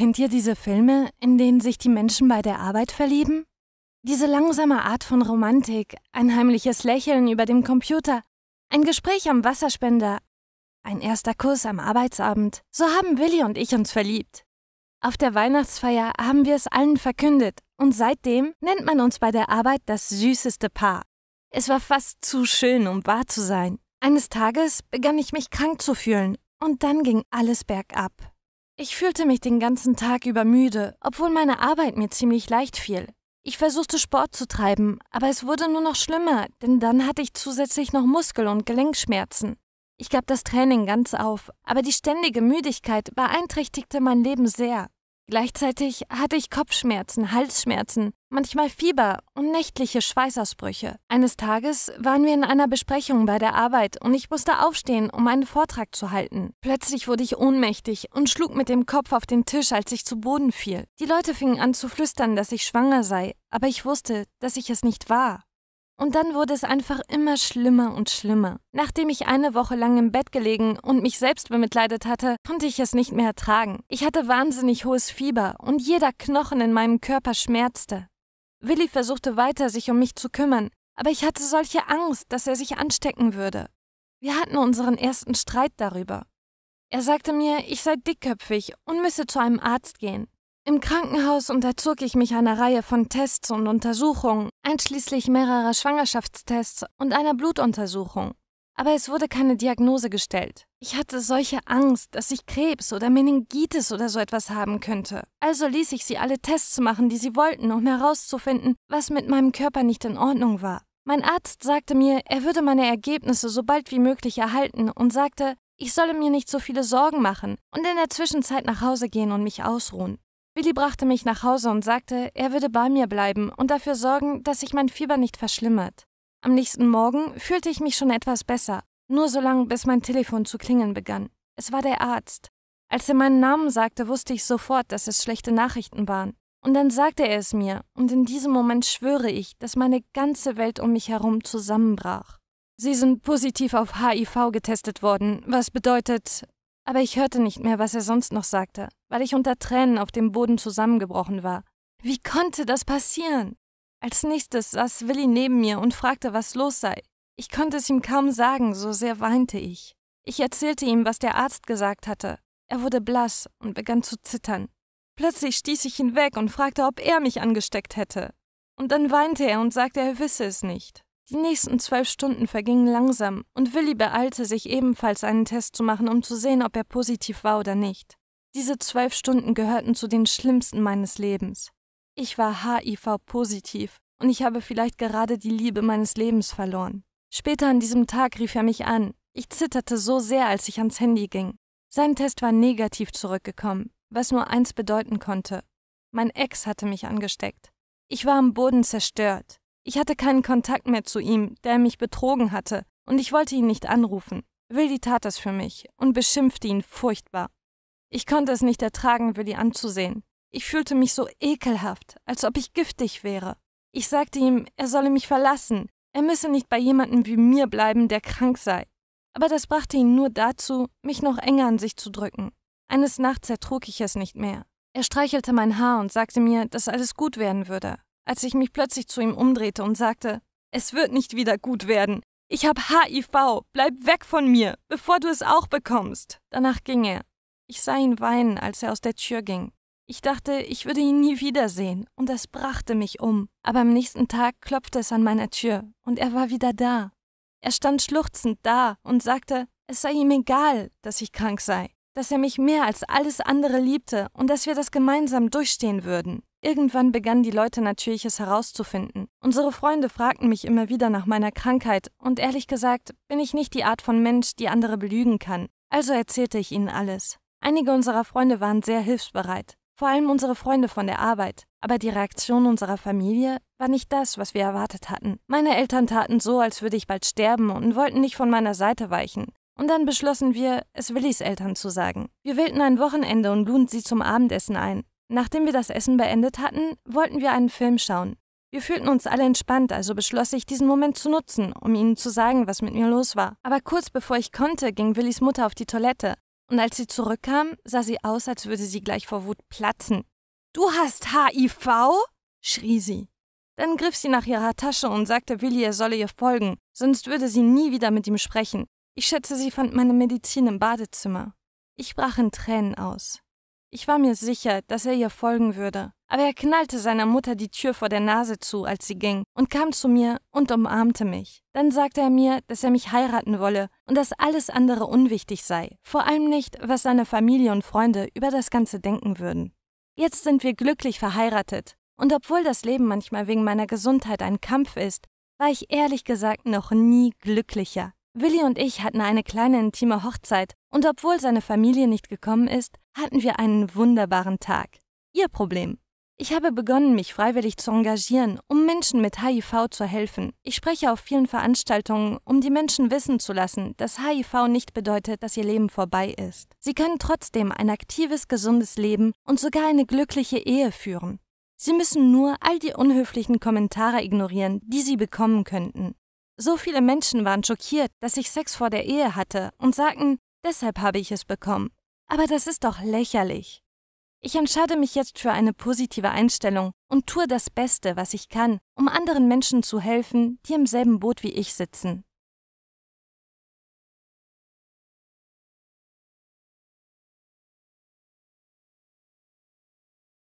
Kennt ihr diese Filme, in denen sich die Menschen bei der Arbeit verlieben? Diese langsame Art von Romantik, ein heimliches Lächeln über dem Computer, ein Gespräch am Wasserspender, ein erster Kuss am Arbeitsabend, so haben Willi und ich uns verliebt. Auf der Weihnachtsfeier haben wir es allen verkündet und seitdem nennt man uns bei der Arbeit das süßeste Paar. Es war fast zu schön, um wahr zu sein. Eines Tages begann ich mich krank zu fühlen und dann ging alles bergab. Ich fühlte mich den ganzen Tag über müde, obwohl meine Arbeit mir ziemlich leicht fiel. Ich versuchte Sport zu treiben, aber es wurde nur noch schlimmer, denn dann hatte ich zusätzlich noch Muskel- und Gelenkschmerzen. Ich gab das Training ganz auf, aber die ständige Müdigkeit beeinträchtigte mein Leben sehr. Gleichzeitig hatte ich Kopfschmerzen, Halsschmerzen, manchmal Fieber und nächtliche Schweißausbrüche. Eines Tages waren wir in einer Besprechung bei der Arbeit und ich musste aufstehen, um einen Vortrag zu halten. Plötzlich wurde ich ohnmächtig und schlug mit dem Kopf auf den Tisch, als ich zu Boden fiel. Die Leute fingen an zu flüstern, dass ich schwanger sei, aber ich wusste, dass ich es nicht war. Und dann wurde es einfach immer schlimmer und schlimmer. Nachdem ich eine Woche lang im Bett gelegen und mich selbst bemitleidet hatte, konnte ich es nicht mehr ertragen. Ich hatte wahnsinnig hohes Fieber und jeder Knochen in meinem Körper schmerzte. Willi versuchte weiter, sich um mich zu kümmern, aber ich hatte solche Angst, dass er sich anstecken würde. Wir hatten unseren ersten Streit darüber. Er sagte mir, ich sei dickköpfig und müsse zu einem Arzt gehen. Im Krankenhaus unterzog ich mich einer Reihe von Tests und Untersuchungen, einschließlich mehrerer Schwangerschaftstests und einer Blutuntersuchung. Aber es wurde keine Diagnose gestellt. Ich hatte solche Angst, dass ich Krebs oder Meningitis oder so etwas haben könnte. Also ließ ich sie alle Tests machen, die sie wollten, um herauszufinden, was mit meinem Körper nicht in Ordnung war. Mein Arzt sagte mir, er würde meine Ergebnisse so bald wie möglich erhalten und sagte, ich solle mir nicht so viele Sorgen machen und in der Zwischenzeit nach Hause gehen und mich ausruhen. Billy brachte mich nach Hause und sagte, er würde bei mir bleiben und dafür sorgen, dass sich mein Fieber nicht verschlimmert. Am nächsten Morgen fühlte ich mich schon etwas besser, nur so lange, bis mein Telefon zu klingen begann. Es war der Arzt. Als er meinen Namen sagte, wusste ich sofort, dass es schlechte Nachrichten waren. Und dann sagte er es mir, und in diesem Moment schwöre ich, dass meine ganze Welt um mich herum zusammenbrach. Sie sind positiv auf HIV getestet worden, was bedeutet, aber ich hörte nicht mehr, was er sonst noch sagte, weil ich unter Tränen auf dem Boden zusammengebrochen war. Wie konnte das passieren? Als nächstes saß Willi neben mir und fragte, was los sei. Ich konnte es ihm kaum sagen, so sehr weinte ich. Ich erzählte ihm, was der Arzt gesagt hatte. Er wurde blass und begann zu zittern. Plötzlich stieß ich ihn weg und fragte, ob er mich angesteckt hätte. Und dann weinte er und sagte, er wisse es nicht. Die nächsten zwölf Stunden vergingen langsam und Willi beeilte sich ebenfalls einen Test zu machen, um zu sehen, ob er positiv war oder nicht. Diese zwölf Stunden gehörten zu den schlimmsten meines Lebens. Ich war HIV-positiv und ich habe vielleicht gerade die Liebe meines Lebens verloren. Später an diesem Tag rief er mich an. Ich zitterte so sehr, als ich ans Handy ging. Sein Test war negativ zurückgekommen, was nur eins bedeuten konnte. Mein Ex hatte mich angesteckt. Ich war am Boden zerstört. Ich hatte keinen Kontakt mehr zu ihm, der mich betrogen hatte, und ich wollte ihn nicht anrufen. Willi tat das für mich und beschimpfte ihn furchtbar. Ich konnte es nicht ertragen, Willi anzusehen. Ich fühlte mich so ekelhaft, als ob ich giftig wäre. Ich sagte ihm, er solle mich verlassen, er müsse nicht bei jemandem wie mir bleiben, der krank sei. Aber das brachte ihn nur dazu, mich noch enger an sich zu drücken. Eines Nachts ertrug ich es nicht mehr. Er streichelte mein Haar und sagte mir, dass alles gut werden würde als ich mich plötzlich zu ihm umdrehte und sagte, es wird nicht wieder gut werden. Ich habe HIV, bleib weg von mir, bevor du es auch bekommst. Danach ging er. Ich sah ihn weinen, als er aus der Tür ging. Ich dachte, ich würde ihn nie wiedersehen, und das brachte mich um. Aber am nächsten Tag klopfte es an meiner Tür, und er war wieder da. Er stand schluchzend da und sagte, es sei ihm egal, dass ich krank sei dass er mich mehr als alles andere liebte und dass wir das gemeinsam durchstehen würden. Irgendwann begannen die Leute natürlich es herauszufinden. Unsere Freunde fragten mich immer wieder nach meiner Krankheit und ehrlich gesagt bin ich nicht die Art von Mensch, die andere belügen kann. Also erzählte ich ihnen alles. Einige unserer Freunde waren sehr hilfsbereit, vor allem unsere Freunde von der Arbeit. Aber die Reaktion unserer Familie war nicht das, was wir erwartet hatten. Meine Eltern taten so, als würde ich bald sterben und wollten nicht von meiner Seite weichen. Und dann beschlossen wir, es Willis Eltern zu sagen. Wir wählten ein Wochenende und luden sie zum Abendessen ein. Nachdem wir das Essen beendet hatten, wollten wir einen Film schauen. Wir fühlten uns alle entspannt, also beschloss ich, diesen Moment zu nutzen, um ihnen zu sagen, was mit mir los war. Aber kurz bevor ich konnte, ging Willis Mutter auf die Toilette. Und als sie zurückkam, sah sie aus, als würde sie gleich vor Wut platzen. Du hast HIV? schrie sie. Dann griff sie nach ihrer Tasche und sagte Willi, er solle ihr folgen, sonst würde sie nie wieder mit ihm sprechen. Ich schätze, sie fand meine Medizin im Badezimmer. Ich brach in Tränen aus. Ich war mir sicher, dass er ihr folgen würde, aber er knallte seiner Mutter die Tür vor der Nase zu, als sie ging, und kam zu mir und umarmte mich. Dann sagte er mir, dass er mich heiraten wolle und dass alles andere unwichtig sei, vor allem nicht, was seine Familie und Freunde über das Ganze denken würden. Jetzt sind wir glücklich verheiratet, und obwohl das Leben manchmal wegen meiner Gesundheit ein Kampf ist, war ich ehrlich gesagt noch nie glücklicher. Willi und ich hatten eine kleine intime Hochzeit und obwohl seine Familie nicht gekommen ist, hatten wir einen wunderbaren Tag. Ihr Problem. Ich habe begonnen, mich freiwillig zu engagieren, um Menschen mit HIV zu helfen. Ich spreche auf vielen Veranstaltungen, um die Menschen wissen zu lassen, dass HIV nicht bedeutet, dass ihr Leben vorbei ist. Sie können trotzdem ein aktives, gesundes Leben und sogar eine glückliche Ehe führen. Sie müssen nur all die unhöflichen Kommentare ignorieren, die sie bekommen könnten. So viele Menschen waren schockiert, dass ich Sex vor der Ehe hatte und sagten, deshalb habe ich es bekommen. Aber das ist doch lächerlich. Ich entscheide mich jetzt für eine positive Einstellung und tue das Beste, was ich kann, um anderen Menschen zu helfen, die im selben Boot wie ich sitzen.